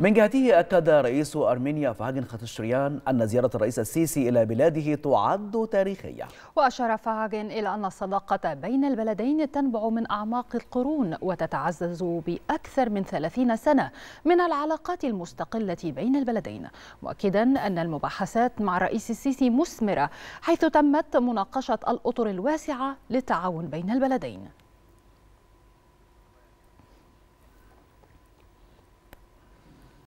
من جهته أكد رئيس أرمينيا فاغن خاتشريان أن زيارة الرئيس السيسي إلى بلاده تعد تاريخية وأشار فاغن إلى أن الصداقة بين البلدين تنبع من أعماق القرون وتتعزز بأكثر من 30 سنة من العلاقات المستقلة بين البلدين مؤكدا أن المباحثات مع الرئيس السيسي مثمرة حيث تمت مناقشة الأطر الواسعة للتعاون بين البلدين